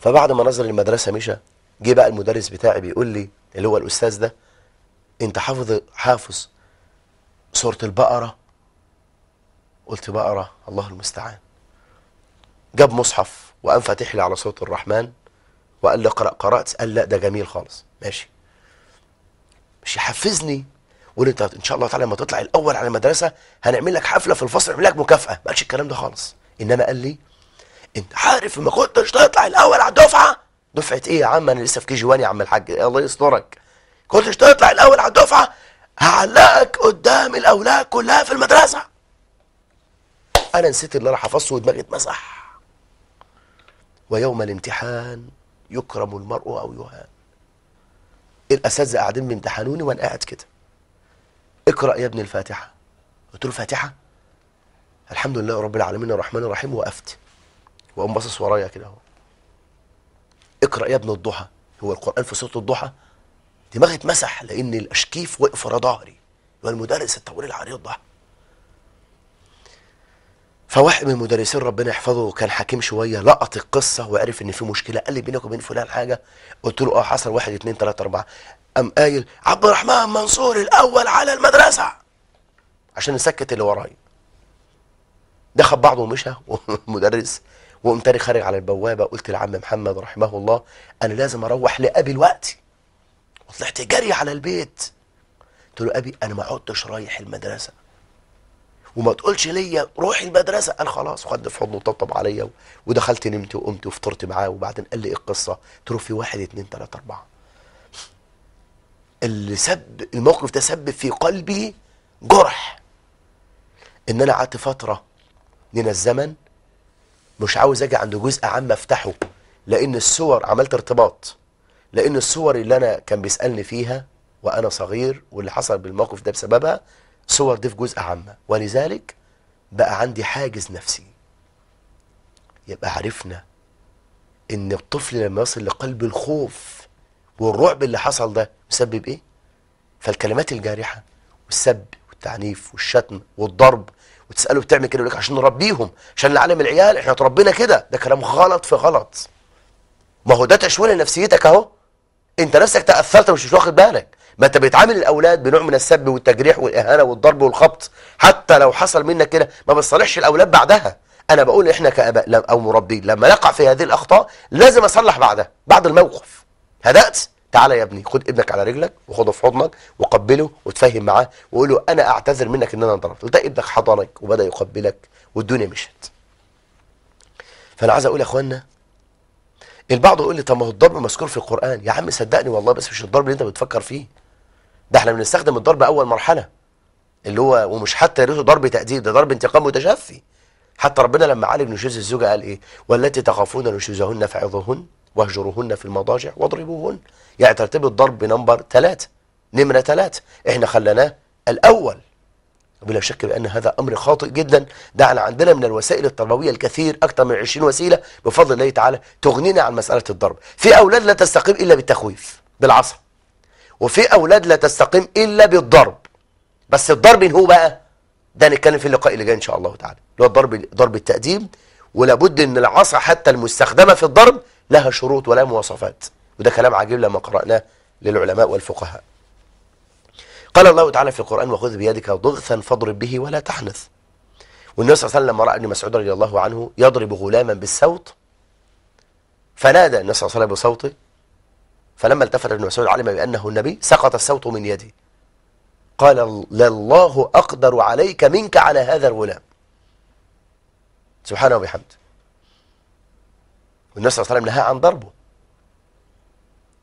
فبعد ما نظر المدرسة مشى جه بقى المدرس بتاعي بيقول لي اللي هو الأستاذ ده أنت حافظ حافظ سورة البقرة قلت بقرة الله المستعان جاب مصحف وقام فاتح لي على سورة الرحمن وقال لي اقرأ قرأت قال لا ده جميل خالص ماشي مش يحفزني يقول انت ان شاء الله تعالى لما تطلع الاول على المدرسه هنعمل لك حفله في الفصل نعمل لك مكافاه ما قالش الكلام ده خالص انما قال لي انت عارف ما كنتش تطلع الاول على الدفعه دفعه ايه يا عم انا لسه في كي جي 1 يا عم الحاج الله يسترك كنتش تطلع الاول على الدفعه هعلقك قدام الاولاد كلها في المدرسه انا نسيت اللي انا حفظته ودماغي اتمسح ويوم الامتحان يكرم المرء او يهان الاساتذه قاعدين بيمتحنوني وانا قاعد كده اقرا يا ابني الفاتحه قلت له فاتحه الحمد لله رب العالمين الرحمن الرحيم وقفت واقوم باصص ورايا كده اهو اقرا يا ابن الضحى هو القران في سوره الضحى دماغي اتمسح لان الاشكيف وقف ورا ظهري والمدرس الطويل العريض ده فواحد من المدرسين ربنا يحفظه كان حكيم شويه لقط القصه وعرف ان في مشكله قال لي بينك وبين فلان حاجه قلت له اه حصل واحد اثنين ثلاثه اربعه قام قايل عبد الرحمن منصور الاول على المدرسه عشان نسكت اللي ورايا دخل بعضه ومشى والمدرس وقمت انا خارج على البوابه قلت لعم محمد رحمه الله انا لازم اروح لابي الوقت وطلعت جري على البيت قلت له ابي انا ما عدتش رايح المدرسه وما تقولش ليا روحي المدرسه قال خلاص خد في حضنه وطبطب عليا ودخلت نمت وقمت وفطرت معاه وبعدين قال لي ايه القصه؟ قلت له في واحد اثنين ثلاثة اربعه. اللي سب الموقف ده سبب في قلبي جرح ان انا قعدت فتره من الزمن مش عاوز اجي عند جزء عام افتحه لان الصور عملت ارتباط لان الصور اللي انا كان بيسالني فيها وانا صغير واللي حصل بالموقف ده بسببها صور دي في جزء عامة ولذلك بقى عندي حاجز نفسي يبقى عرفنا ان الطفل لما يصل لقلب الخوف والرعب اللي حصل ده مسبب ايه فالكلمات الجارحة والسب والتعنيف والشتم والضرب وتسأله بتعمل كده يقول لك عشان نربيهم عشان نعلم العيال احنا تربينا كده ده كلام غلط في غلط ما هو ده تشويه لنفسيتك اهو انت نفسك تأثرت مش واخد بالك ما انت بتعامل الاولاد بنوع من السب والتجريح والاهانه والضرب والخبط حتى لو حصل منك كده ما بتصالحش الاولاد بعدها انا بقول احنا كاباء او مربين لما نقع في هذه الاخطاء لازم اصلح بعدها بعد الموقف هدات تعالى يا ابني خد ابنك على رجلك وخده في حضنك وقبله وتفهم معاه وقول له انا اعتذر منك ان انا ضربت قلت ابنك حضنك وبدا يقبلك والدنيا مشت فانا عايز اقول يا اخوانا البعض يقول لي طب ما هو الضرب مذكور في القران يا عم صدقني والله بس مش الضرب اللي انت بتفكر فيه ده احنا بنستخدم الضرب اول مرحله اللي هو ومش حتى ريته ضرب تأديب ده ضرب انتقام متجفي حتى ربنا لما بن نشوز الزوجة قال ايه والتي تخافون نشوزهن فعظوهن واهجروهن في المضاجع واضربوهن يعني ترتيب الضرب نمبر ثلاثة نمرة ثلاثة احنا خليناه الأول بلا شك بأن هذا أمر خاطئ جدا ده احنا عندنا من الوسائل التربوية الكثير أكثر من 20 وسيلة بفضل الله تعالى تغنينا عن مسألة الضرب في أولاد لا تستقيم إلا بالتخويف بالعصا وفي أولاد لا تستقيم إلا بالضرب بس الضرب هو بقى ده نتكلم في اللقاء اللي جاي إن شاء الله تعالى اللي هو الضرب ضرب التأديب ولابد ان العصا حتى المستخدمة في الضرب لها شروط ولا مواصفات وده كلام عجيب لما قرأناه للعلماء والفقهاء قال الله تعالى في القرآن وخذ بيدك ضغثا فاضرب به ولا تحنث والنبي صلى الله عليه وسلم لما رأى ابن مسعود رضي الله عنه يضرب غلاما بالسوط فنادى النبي صلى الله عليه وسلم بصوته فلما التفت ابن مسعود علم بأنه النبي سقط السوط من يده قال لله أقدر عليك منك على هذا الغلام سبحانه وبحمده والنبي صلى الله عليه وسلم نهى عن ضربه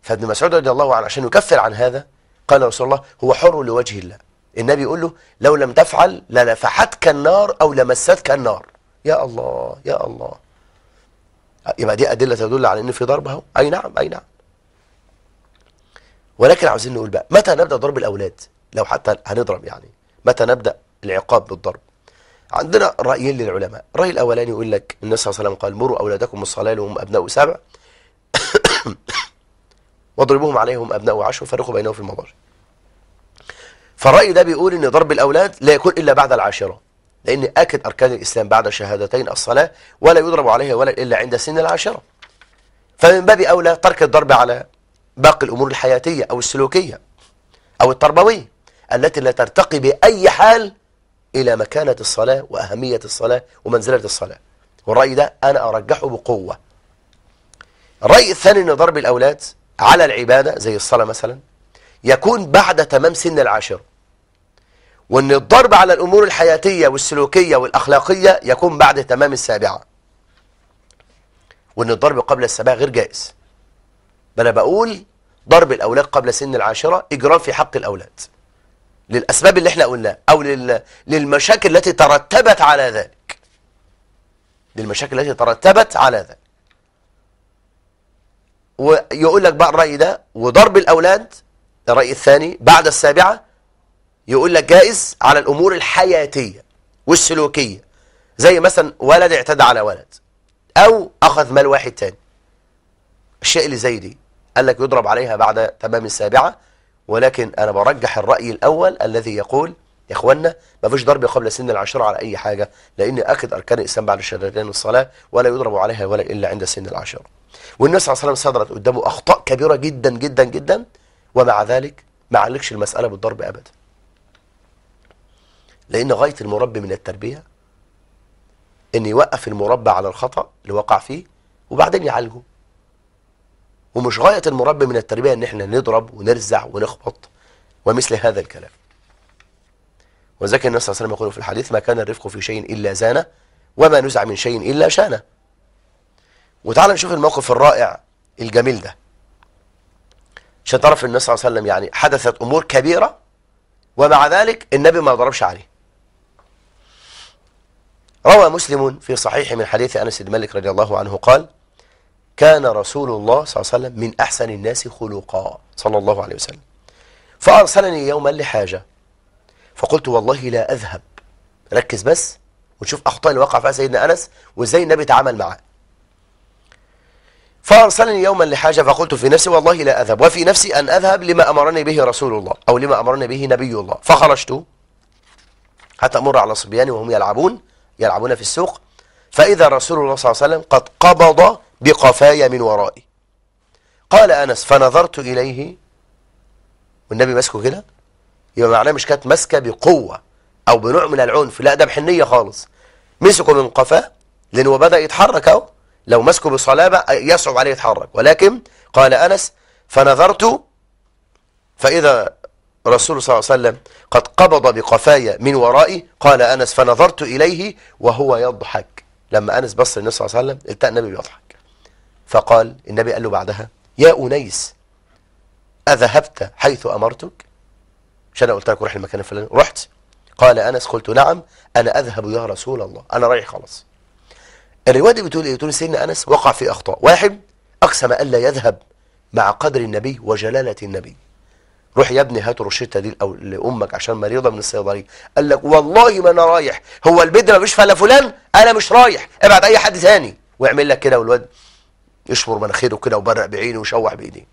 فابن مسعود رضي الله عنه عشان يكفر عن هذا قال رسول الله هو حر لوجه الله النبي يقول له لو لم تفعل لنفحتك النار أو لمستك النار يا الله يا الله يبقى دي أدلة تدل على أن في ضرب اهو أي نعم أي نعم ولكن عاوزين نقول بقى متى نبدأ ضرب الأولاد لو حتى هنضرب يعني متى نبدأ العقاب بالضرب عندنا رأيين للعلماء الرأي الأولاني يقول لك النبي صلى الله عليه وسلم قال مروا أولادكم بالصلاة لهم أبناء سبع واضربوهم عليهم أبناء عشر فرقوا بينهم في المضاجع فالرأي ده بيقول ان ضرب الأولاد لا يكون إلا بعد العاشرة لأن أكد أركان الإسلام بعد شهادتين الصلاة ولا يضرب عليها ولا إلا عند سن العاشرة فمن باب أولى ترك الضرب على باقي الأمور الحياتية أو السلوكية أو التربوية التي لا ترتقي بأي حال إلى مكانة الصلاة وأهمية الصلاة ومنزلة الصلاة والرأي ده أنا أرجحه بقوة الرأي الثاني أن ضرب الأولاد على العبادة زي الصلاة مثلا يكون بعد تمام سن العاشرة وأن الضرب على الأمور الحياتية والسلوكية والأخلاقية يكون بعد تمام السابعة وأن الضرب قبل السابعة غير جائز بل أنا بقول ضرب الأولاد قبل سن العاشرة إجرام في حق الأولاد للأسباب اللي احنا قلناها أو لل... للمشاكل التي ترتبت على ذلك للمشاكل التي ترتبت على ذلك ويقول لك بقى الرأي ده وضرب الأولاد الرأي الثاني بعد السابعة يقول لك جائز على الأمور الحياتية والسلوكية زي مثلا ولد اعتدى على ولد أو أخذ مال واحد تاني الشيء اللي زي دي قال لك يضرب عليها بعد تمام السابعة ولكن أنا برجح الرأي الأول الذي يقول يا إخوانا ما فيش ضرب قبل سن العشرة على أي حاجة لأن أكد أركان الإسلام بعد شهادتين الصلاة ولا يضرب عليها ولا إلا عند سن العشرة والنبي صلى الله عليه وسلم صدرت قدامه أخطاء كبيرة جدا جدا جدا ومع ذلك ما علقش المسألة بالضرب أبدا لأن غاية المربي من التربية أن يوقف المربى على الخطأ اللي وقع فيه وبعدين يعالجه ومش غاية المربي من التربية ان احنا نضرب ونرزع ونخبط ومثل هذا الكلام وذلك النبي صلى الله عليه وسلم يقول في الحديث ما كان الرفق في شيء إلا زانه وما نزع من شيء إلا شانه وتعالى نشوف الموقف الرائع الجميل ده عشان تعرف النبي صلى الله عليه وسلم يعني حدثت أمور كبيرة ومع ذلك النبي ما ضربش عليه روى مسلم في صحيح من حديث أنس بن مالك رضي الله عنه قال كان رسول الله صلى الله عليه وسلم من أحسن الناس خلقا صلى الله عليه وسلم فأرسلني يوما لحاجة فقلت والله لا أذهب ركز بس ونشوف أخطاء اللي وقع فيها سيدنا أنس وإزاي النبي تعامل معاه فأرسلني يوما لحاجة فقلت في نفسي والله لا أذهب وفي نفسي أن أذهب لما أمرني به رسول الله أو لما أمرني به نبي الله فخرجت حتى أمر على صبياني وهم يلعبون يلعبون في السوق فإذا رسول الله صلى الله عليه وسلم قد قبض بقفايا من ورائي قال أنس فنظرت إليه والنبي ماسكه كده يبقى معناه مش كانت ماسكة بقوة أو بنوع من العنف لا ده بحنية خالص مسكه من قفاه لأنه بدأ يتحرك أهو لو مسكه بصلابة يصعب عليه يتحرك ولكن قال أنس فنظرت فإذا رسول صلى الله عليه وسلم قد قبض بقفايا من ورائي قال أنس فنظرت إليه وهو يضحك لما أنس بص للنبي صلى الله عليه وسلم التقى النبي بيضحك فقال النبي قال له بعدها يا أنيس أذهبت حيث أمرتك مش أنا قلت لك روح المكان الفلاني رحت قال أنس قلت نعم أنا أذهب يا رسول الله أنا رايح خلاص الرواية دي بتقول ايه بتقول سيدنا أنس وقع في أخطاء واحد أقسم ألا يذهب مع قدر النبي وجلالة النبي روح يا ابني هات روشته دي او لامك عشان مريضه من الصيدليه قال لك والله ما انا رايح هو البدر مش فلا فلان انا مش رايح ابعت اي حد ثاني ويعمل لك كده والواد يشمر مناخيره كده وبرق بعينه وشوح بايديه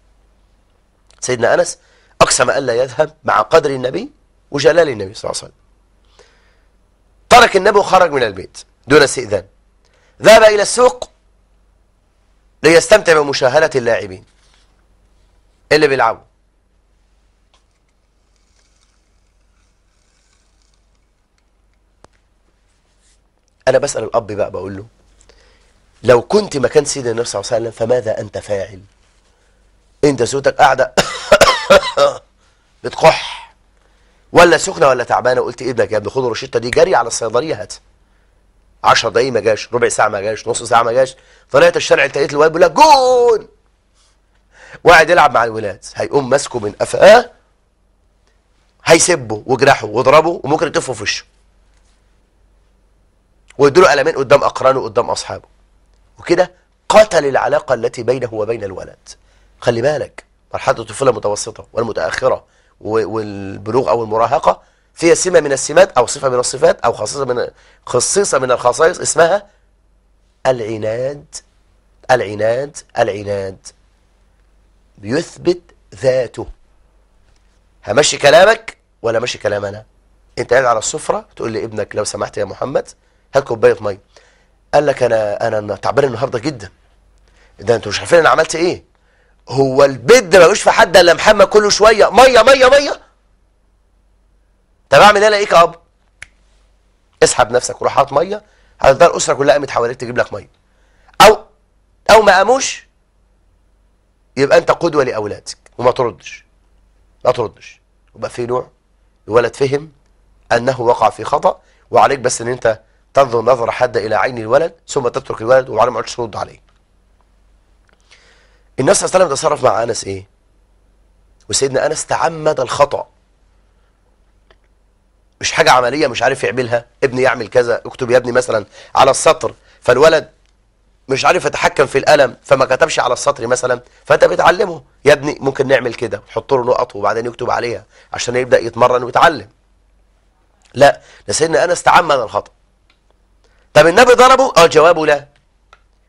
سيدنا انس اقسم الا يذهب مع قدر النبي وجلال النبي صلى الله عليه وسلم ترك النبي وخرج من البيت دون استئذان ذهب الى السوق ليستمتع بمشاهده اللاعبين اللي بيلعبوا انا بسال الاب بقى بقول له لو كنت مكان سيدنا النبي صلى الله عليه وسلم فماذا أنت فاعل أنت صوتك قاعدة بتقح ولا سخنة ولا تعبانة قلت إيه ابنك يا ابني خد الروشتة دي جري على الصيدلية هات 10 دقايق ما جاش ربع ساعة ما جاش نص ساعة ما جاش طلعت الشارع التقيت لقيت بيقول لك جون وقاعد يلعب مع الولاد هيقوم ماسكه من قفاه هيسبه وجرحه وضربه وممكن يطفه في وشه له قلمين قدام اقرانه وقدام اصحابه وكده قتل العلاقة التي بينه وبين الولد خلي بالك مرحلة الطفولة المتوسطة والمتأخرة والبلوغ أو المراهقة فيها سمة من السمات أو صفة من الصفات أو خصيصة من خصيصة من الخصائص اسمها العناد العناد العناد بيثبت ذاته همشي كلامك ولا مشي كلام أنا أنت قاعد على السفرة تقول لابنك لو سمحت يا محمد هات كوباية مية قال لك انا انا تعبان النهارده جدا ده انتوا مش عارفين انا عملت ايه هو البيض ملوش في حد الا محمد كله شويه ميه ميه ميه طب اعمل ايه الاقيك اب اسحب نفسك وروح حاط ميه هتفضل الاسره كلها قامت حواليك تجيب لك ميه او او ما قاموش يبقى انت قدوه لاولادك وما تردش ما تردش يبقى في نوع الولد فهم انه وقع في خطا وعليك بس ان انت تنظر نظر حد إلى عين الولد ثم تترك الولد وبعدين ما عدتش ترد عليه النبي صلى الله عليه وسلم تصرف مع أنس إيه وسيدنا أنس تعمد الخطأ مش حاجة عملية مش عارف يعملها ابني يعمل كذا اكتب يا ابني مثلا على السطر فالولد مش عارف يتحكم في الألم فما كتبش على السطر مثلا فانت بتعلمه يا ابني ممكن نعمل كده نحط له نقط وبعدين يكتب عليها عشان يبدا يتمرن ويتعلم لا ده سيدنا انس تعمد الخطا طب النبي ضربه اه الجواب لا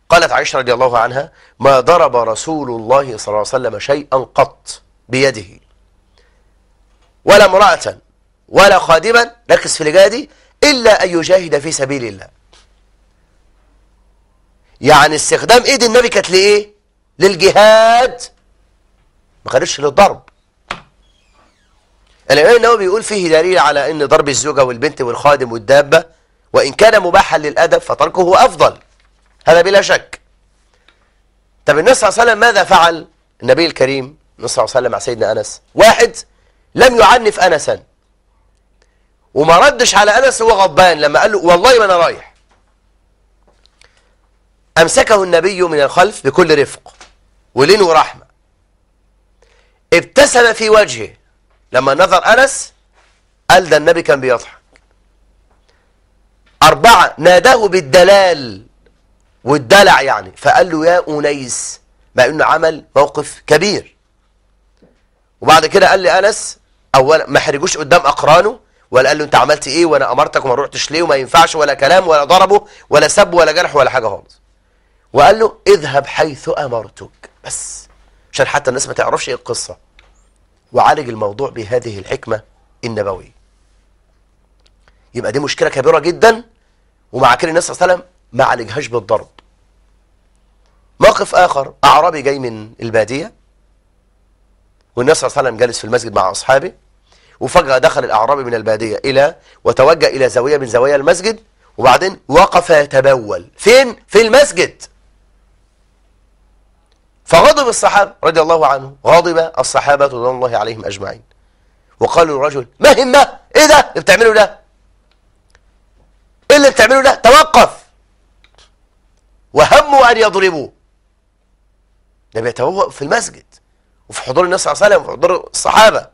قالت عائشة رضي الله عنها ما ضرب رسول الله صلى الله عليه وسلم شيئا قط بيده ولا امرأة ولا خادما ركز في الإجابة دي إلا أن يجاهد في سبيل الله يعني استخدام ايد النبي كانت لإيه للجهاد ما كانتش للضرب الإمام النووي بيقول فيه دليل على أن ضرب الزوجة والبنت والخادم والدابة وإن كان مباحا للأدب فتركه أفضل هذا بلا شك طب النبي صلى الله عليه وسلم ماذا فعل النبي الكريم النبي صلى الله عليه وسلم مع سيدنا أنس واحد لم يعنف أنسا وما ردش على أنس هو غضبان لما قال له والله ما أنا رايح أمسكه النبي من الخلف بكل رفق ولين ورحمة ابتسم في وجهه لما نظر أنس قال ده النبي كان بيضحك أربعة ناداه بالدلال والدلع يعني فقال له يا أنيس مع أنه عمل موقف كبير وبعد كده قال لي أنس أولا ما حرجوش قدام أقرانه ولا قال له أنت عملت إيه وأنا أمرتك وما روحتش ليه وما ينفعش ولا كلام ولا ضربه ولا سب ولا جرح ولا حاجة خالص وقال له اذهب حيث أمرتك بس عشان حتى الناس ما تعرفش إيه القصة وعالج الموضوع بهذه الحكمة النبوية يبقى دي مشكلة كبيرة جدا ومع كده النبي صلى الله عليه وسلم ما عالجهاش بالضرب موقف آخر أعرابي جاي من البادية والنبي صلى الله عليه وسلم جالس في المسجد مع أصحابه وفجأة دخل الأعرابي من البادية إلى وتوجه إلى زاوية من زوايا المسجد وبعدين وقف يتبول فين؟ في المسجد فغضب الصحابة رضي الله عنه غضب الصحابة رضوان الله عليهم أجمعين وقالوا للرجل ما همة إيه ده اللي بتعمله ده اللي بتعمله ده توقف وهموا أن يضربوا ده بيتوقف في المسجد وفي حضور النبي صلى الله عليه وسلم وفي حضور الصحابة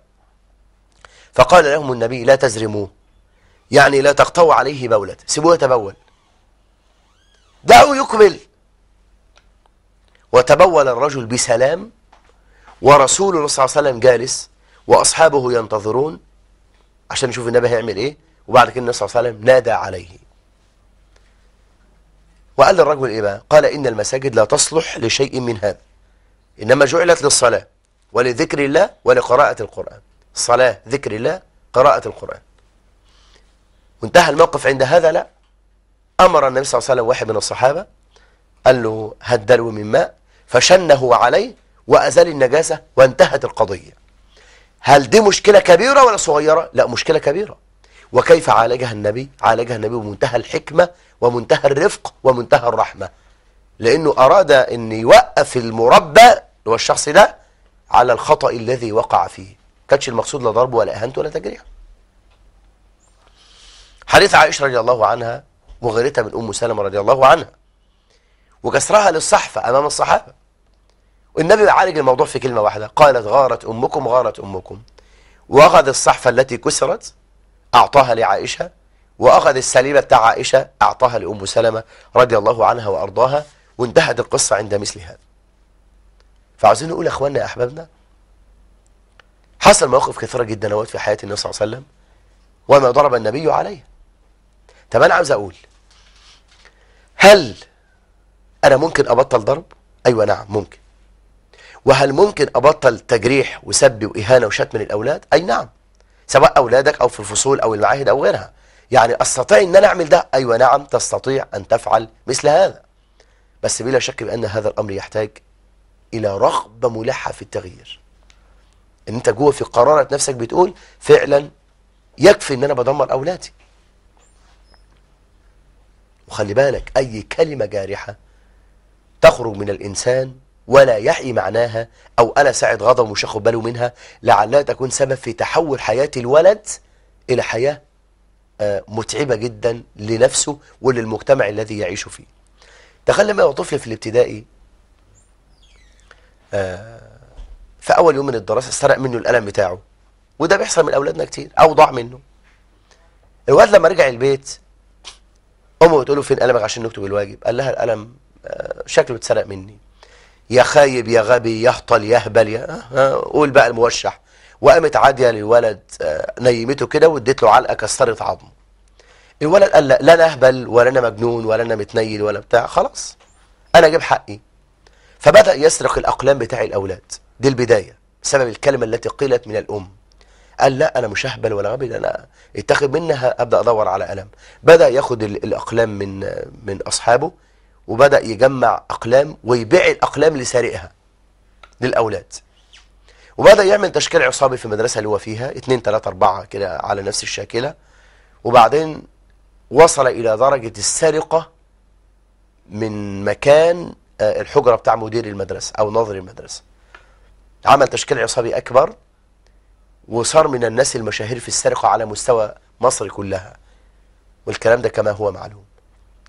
فقال لهم النبي لا تزرموه يعني لا تقطعوا عليه بولة سيبوه يتبول دعوا يكمل وتبول الرجل بسلام ورسول الله صلى الله عليه وسلم جالس وأصحابه ينتظرون عشان نشوف النبي هيعمل إيه وبعد كده النبي صلى الله عليه وسلم نادى عليه وقال للرجل إيه بقى قال إن المساجد لا تصلح لشيء من هذا إنما جعلت للصلاة ولذكر الله ولقراءة القرآن صلاة ذكر الله قراءة القرآن وانتهى الموقف عند هذا لا أمر النبي صلى الله عليه وسلم واحد من الصحابة قال له هات دلو من ماء فشنه عليه وأزال النجاسة وانتهت القضية هل دي مشكلة كبيرة ولا صغيرة؟ لا مشكلة كبيرة وكيف عالجها النبي عالجها النبي بمنتهى الحكمة ومنتهى الرفق ومنتهى الرحمة لأنه أراد أن يوقف المربى اللي هو الشخص ده على الخطأ الذي وقع فيه كانش المقصود لا ضرب ولا إهانته ولا تجريح حديث عائشة رضي الله عنها مغيرتها من أم سلمة رضي الله عنها وكسرها للصحفة أمام الصحابة والنبي عالج الموضوع في كلمة واحدة قالت غارت أمكم غارت أمكم وأخذ الصحفة التي كسرت أعطاها لعائشة وأخذ السليمة بتاع عائشة أعطاها لأم سلمة رضي الله عنها وأرضاها وانتهت القصة عند مثل هذا فعاوزين نقول يا أخواننا يا أحبابنا حصل مواقف كثيرة جدا في حياة النبي صلى الله عليه وسلم وما ضرب النبي عليه طب أنا عاوز أقول هل أنا ممكن أبطل ضرب؟ أيوة نعم ممكن وهل ممكن أبطل تجريح وسب وإهانة وشتم للأولاد؟ أي نعم سواء أولادك أو في الفصول أو المعاهد أو غيرها يعني أستطيع أن أنا أعمل ده أيوة نعم تستطيع أن تفعل مثل هذا بس بلا شك بأن هذا الأمر يحتاج إلى رغبة ملحة في التغيير ان انت جوه في قرارة نفسك بتقول فعلا يكفي ان انا بدمر اولادي وخلي بالك اي كلمة جارحة تخرج من الانسان ولا يحيي معناها أو ألا ساعة غضب مش أخد باله منها لعلها تكون سبب في تحول حياة الولد إلى حياة آه، متعبة جدا لنفسه وللمجتمع الذي يعيش فيه تخيل لما طفل في الابتدائي آه، في أول يوم من الدراسة استرق منه القلم بتاعه وده بيحصل من أولادنا كتير أو ضاع منه الولد لما رجع البيت أمه بتقول له فين قلمك عشان نكتب الواجب قال لها القلم آه، شكله اتسرق مني يا خايب يا غبي يهطل يهبل يا آه، آه، قول بقى الموشح وقامت عادية للولد آه، نيمته كده واديت له علقة كسرت عظمه الولد قال لا لا انا اهبل ولا انا مجنون ولا انا متنيل ولا بتاع خلاص انا اجيب حقي فبدأ يسرق الاقلام بتاع الاولاد دي البداية بسبب الكلمة التي قيلت من الام قال لا انا مش اهبل ولا غبي انا اتخذ منها ابدا ادور على قلم بدا ياخد الاقلام من من اصحابه وبدأ يجمع أقلام ويبيع الأقلام لسارقها للأولاد وبدأ يعمل تشكيل عصابي في المدرسة اللي هو فيها 2 3 4 كده على نفس الشاكلة وبعدين وصل إلى درجة السرقة من مكان آه، الحجرة بتاع مدير المدرسة أو ناظر المدرسة عمل تشكيل عصابي أكبر وصار من الناس المشاهير في السرقة على مستوى مصر كلها والكلام ده كما هو معلوم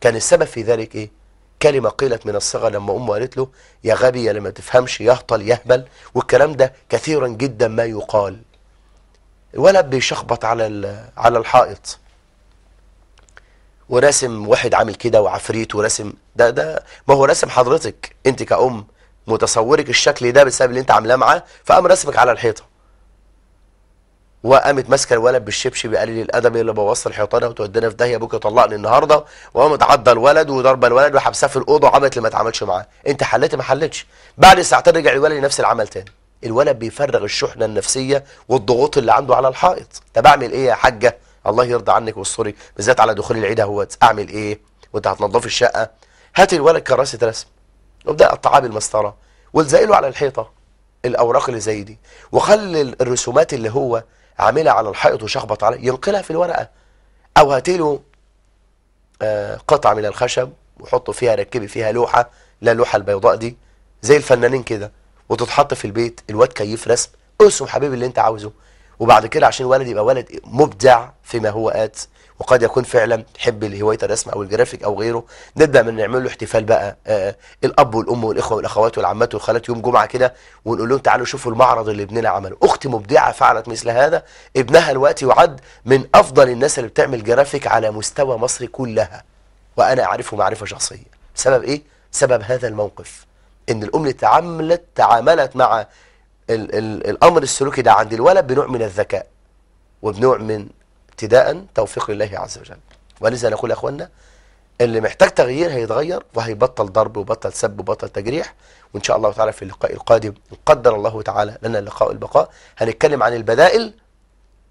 كان السبب في ذلك إيه؟ كلمة قيلت من الصغة لما أمه قالت له يا غبي يا لما تفهمش يهطل يهبل والكلام ده كثيرا جدا ما يقال الولد بيشخبط على على الحائط وراسم واحد عامل كده وعفريت وراسم ده ده ما هو راسم حضرتك انت كأم متصورك الشكل ده بسبب اللي انت عاملاه معاه فقام راسمك على الحيطه وقامت ماسكه الولد بالشبشب قليل الادب اللي بوظت الحيطانه وتودينا في داهيه بكره طلقني النهارده وقامت عض الولد وضربه الولد وحبساه في الاوضه وعملت اللي ما اتعملش معاه انت حليتي ما حلتش بعد ساعتين رجع الولد لنفس العمل تاني الولد بيفرغ الشحنه النفسيه والضغوط اللي عنده على الحائط طب اعمل ايه يا حاجه الله يرضى عنك والسوري بالذات على دخول العيد اهوت اعمل ايه وانت هتنضف الشقه هات الولد كراسه رسم وابدا قطعها بالمسطره والزقله على الحيطه الاوراق اللي زي دي وخلي الرسومات اللي هو عاملها على الحائط وشخبط عليه ينقلها في الورقة أو هاتي له آه، قطعة من الخشب وحطه فيها ركبي فيها لوحة لا اللوحة البيضاء دي زي الفنانين كده وتتحط في البيت الواد كيف رسم ارسم حبيبي اللي انت عاوزه وبعد كده عشان الولد يبقى ولد مبدع فيما هو آت وقد يكون فعلا حب الهواية الرسم او الجرافيك او غيره نبدا من نعمل له احتفال بقى آه، آه، الاب والام والاخوه والاخوات والعمات والخالات يوم جمعه كده ونقول لهم تعالوا شوفوا المعرض اللي ابننا عمله اختي مبدعه فعلت مثل هذا ابنها الوقت يعد من افضل الناس اللي بتعمل جرافيك على مستوى مصر كلها وانا اعرفه معرفه شخصيه سبب ايه سبب هذا الموقف ان الام اللي تعاملت تعاملت مع ال ال الامر السلوكي ده عند الولد بنوع من الذكاء وبنوع من ابتداء توفيق لله عز وجل ولذا نقول يا اخوانا اللي محتاج تغيير هيتغير وهيبطل ضرب وبطل سب وبطل تجريح وان شاء الله تعالى في اللقاء القادم قدر الله تعالى لنا اللقاء البقاء هنتكلم عن البدائل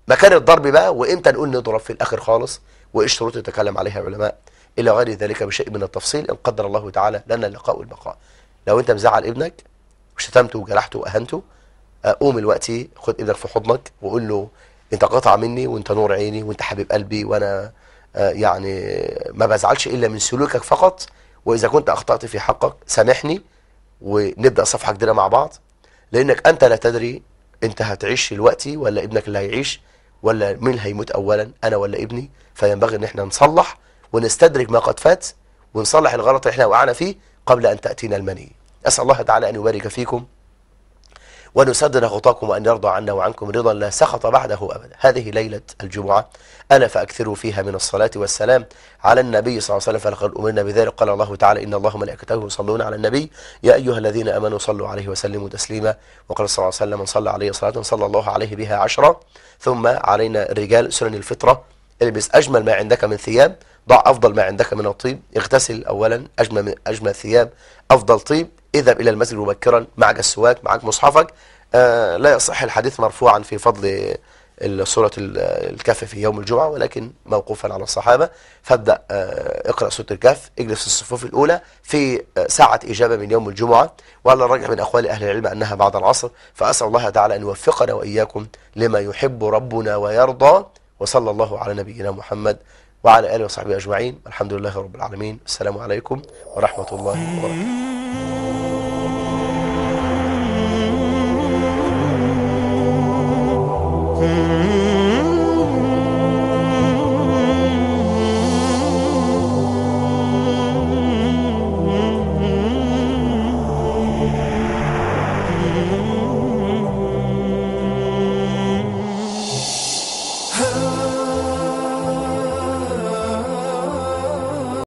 مكان الضرب بقى وامتى نقول نضرب في الاخر خالص وايش شروط يتكلم عليها العلماء الى غير ذلك بشيء من التفصيل ان قدر الله تعالى لنا اللقاء البقاء لو انت مزعل ابنك وشتمته وجرحته واهنته قوم الوقت خد ابنك في حضنك وقول له انت قطع مني وانت نور عيني وانت حبيب قلبي وانا آه، يعني ما بزعلش الا من سلوكك فقط واذا كنت اخطات في حقك سامحني ونبدا صفحه جديده مع بعض لانك انت لا تدري انت هتعيش الوقت ولا ابنك اللي هيعيش ولا مين هيموت اولا انا ولا ابني فينبغي ان احنا نصلح ونستدرك ما قد فات ونصلح الغلط اللي احنا وقعنا فيه قبل ان تاتينا المني اسال الله تعالى ان يبارك فيكم ونسدد خطاكم وأن يرضى عنا وعنكم رضا لا سخط بعده أبدا هذه ليلة الجمعة ألا فأكثروا فيها من الصلاة والسلام على النبي صلى الله عليه وسلم فلقد أمرنا بذلك قال الله تعالى إن الله ملائكته يصلون على النبي يا أيها الذين آمنوا صلوا عليه وسلموا تسليما وقال صلى الله عليه وسلم من صلى عليه صلاة صلى الله عليه بها عشرة ثم علينا الرجال سنن الفطرة البس أجمل ما عندك من ثياب ضع أفضل ما عندك من الطيب اغتسل أولا أجمل, من أجمل ثياب أفضل طيب اذهب إلى المسجد مبكرا معك السواك معك مصحفك آه لا يصح الحديث مرفوعا في فضل سورة الكهف في يوم الجمعة ولكن موقوفا على الصحابة فابدأ آه، اقرأ سورة الكهف اجلس في الصفوف الأولى في آه، ساعة إجابة من يوم الجمعة وعلى الرجح من أخوال أهل العلم أنها بعد العصر فأسأل الله تعالى أن يوفقنا وإياكم لما يحب ربنا ويرضى وصلى الله على نبينا محمد وعلى آله وصحبه أجمعين الحمد لله رب العالمين السلام عليكم ورحمة الله وبركاته Mm-hmm.